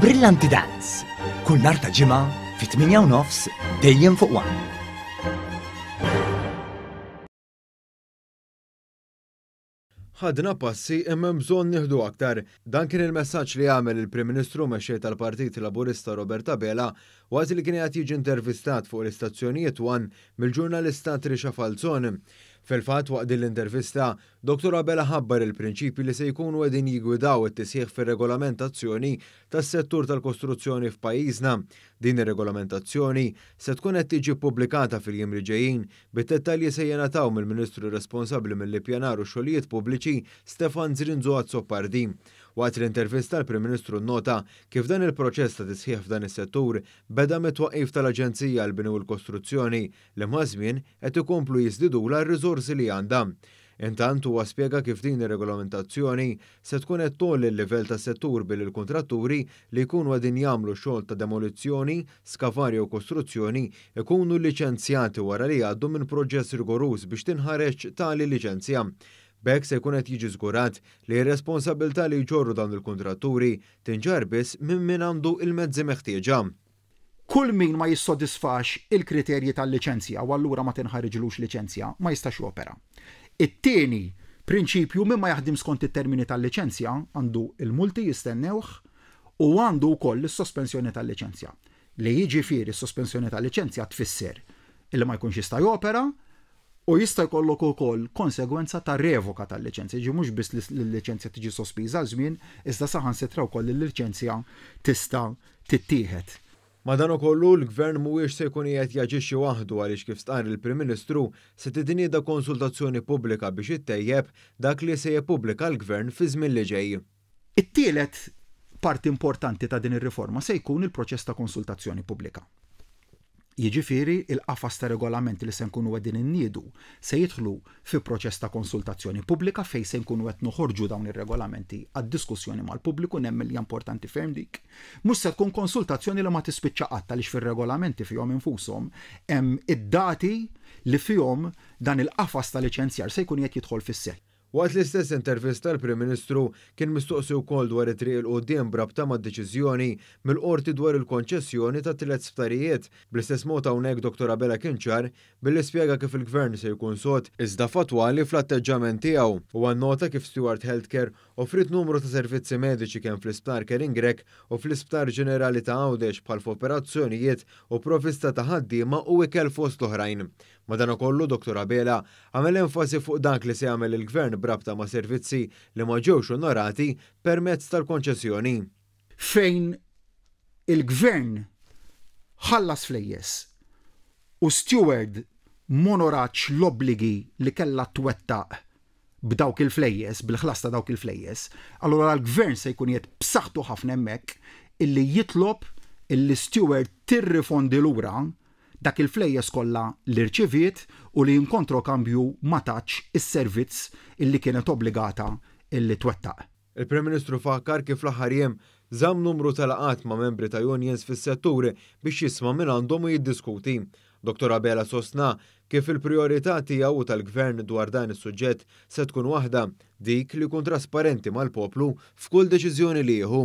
Brillanti Dance. Kull narta ta' ġimgħa fit-8 nofs dejjem fuq wan. ħadna passi imma bżonn nieħdu aktar. Dan kien il-messaġġ li għamel il-Prim Ministru mexxej tal-Partit Laburista Roberta Bela waqt li kien qed jiġi intervistat fuq l-istazzjonijiet wan mill-ġurnalista Trisha Falzon. Fil-fat waqt din l-intervista, Dr. Abela ħabbar il-prinċipi li se jkunu għedin jigwidaw it-tisħiħ fil-regolamentazzjoni tas settur tal-kostruzzjoni f'pajjiżna. Din ir-regolamentazzjoni se tkun qed tiġi pubblikata fil-jiem li ġejjin bit tettalji se jenataw mill-Ministru responsabbli mill-ippjanar u xogħlijiet pubbliċi Stefan Zrinzo Azzopardi. Waqt l-intervista l-Prim Ministru nota kif dan il-proċess ta' tisħiħ f'dan is-settur beda mitwaqif tal-Aġenzija l bini u l-Kostruzzjoni li mażmien qed ikomplu jiżdidula r-riżorsi li għandha. Intant huwa spjega kif din ir-regolamentazzjoni se tkun qed toll il-livell ta' settur bil il kontratturi li jkunu għadin jagħmlu xogħol ta' demolizzjoni, skavari u kostruzzjoni ikunu liċenzjati wara li għaddu minn proġess rigorus biex tinħareġ tali liċenzja. Bek se jkun qed jiġi żgurat li r-responsabilità li jġorru dan il kontraturi tinġar biss minn min għandu il-mezzi meħtieġa. Kull min ma jissodisfax il-kriterji tal-liċenzja u allura ma tinħarġlux liċenzja ma jistax opera. It-tieni prinċipju minn ma jaħdim skont it-termini tal-liċenzja għandu il-multi jistennewh u għandu wkoll is-sospensjoni tal-liċenzja. Li jiġifieri s-sospensjoni tal-liċenzja tfisser illi ma jkunx jista' jopera, u jista' jkollok ukoll konsegwenza ta' revoka tal-liċenzja. Ġi mhux biss l-liċenzja tiġi sospiża żmien, iżda saħan setra wkoll il-liċenzja tista' tittieħed. Ma dan ukollu l-gvern mhuwiex se jkun qed jaġixxi waħdu għaliex kif stqar il-Prim Ministru se tidnieda konsultazzjoni pubblika biex ittejjeb dak li se jippubblika l-gvern fi żmien li ġej. It-tielet parti importanti ta' din ir-riforma se jkun il-proċess ta' konsultazzjoni pubblika. Jiġifieri il-qafas ta' regolamenti li se nkunu qegħdin innidu se jidħlu fi proċess ta' konsultazzjoni pubblika fejn se nkunu qed noħorġu dawn ir-regolamenti għad-diskussjoni mal-pubbliku nemm li importanti ferm dik. Mhux se tkun konsultazzjoni li ma tispiċċa qatta lix fir-regolamenti fihom infushom hemm id-dati li fihom dan il-qafas ta' liċenzjar se jkun qed jidħol fis-seħħ. Waqt l-istess intervista l-Prim Ministru kien mistoqsi wkoll dwar it-triq il-qudiem brabta ma' deċiżjoni mill-qorti dwar il-konċessjoni ta' tliet sptarijiet. Bl-istess mod hawnhekk Dr. Abela Kinċar billi spjega kif il-Gvern se jkun sot iżda fatwa li fl-atteġġament tiegħu u għannota kif Stewart Healthcare Offrit numru ta' servizzi mediċi kemm fl-isptar Keringrek u fl-isptar ġenerali ta' Għawdex bħal f'operazzjonijiet u provista ta' ħaddiema u ikel fost l-oħrajn. Madana kollu Dr. Abela għamel enfasi fuq dak li se jagħmel il-gvern brabta ma' servizzi li ma ġewx onorati permezz tal-konċessjoni. Fejn il-gvern ħallas flejjes u steward monoraċ l-obligi li kella twettaq b'dawk il-flejjes, bil-ħlas ta' dawk il-flejjes, allura l-gvern se jkun jett b'saħħtu ħafna hemmhekk illi jitlob il-steward tirrifondi lura dak il-flejjes kollha li irċiviet u li jinkontro kambju ma taċ is-servizz illi kienet obbligata illi twettaq. Il-Prim Ministru fakkar kif l-aħħar jiem żamm numru tal-qat ma' membri ta' unions fis-setturi biex jisma' minn għandhom u jiddiskuti Dr. Abela sostna kif il-priorità tiegħu tal-gvern dwar dan is-suġġett se tkun waħda dik li kun trasparenti mal-poplu f'kull deċiżjoni li jieħu.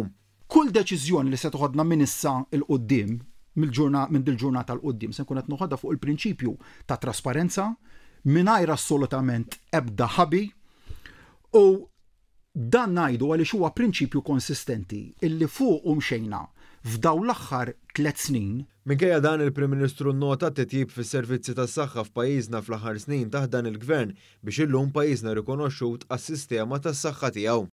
Kull deċiżjoni li se toħodna minn issa il-qoddim mill-ġurnata minn dil-ġurnata l-qoddim se nkun qed noħodha fuq il-prinċipju ta' trasparenza mingħajr assolutament ebda ħabi u dan ngħidu għaliex huwa prinċipju konsistenti illi fuq umxejna f'daw l-aħħar tliet snin. Minkejja dan il-Prim Ministru nota titjib fis servizzi tas saħħa f'pajjiżna fl-aħħar snin taħdan il-Gvern biex illum pajjiżna rikonoxxut għas-sistema tas saħħa tiegħu.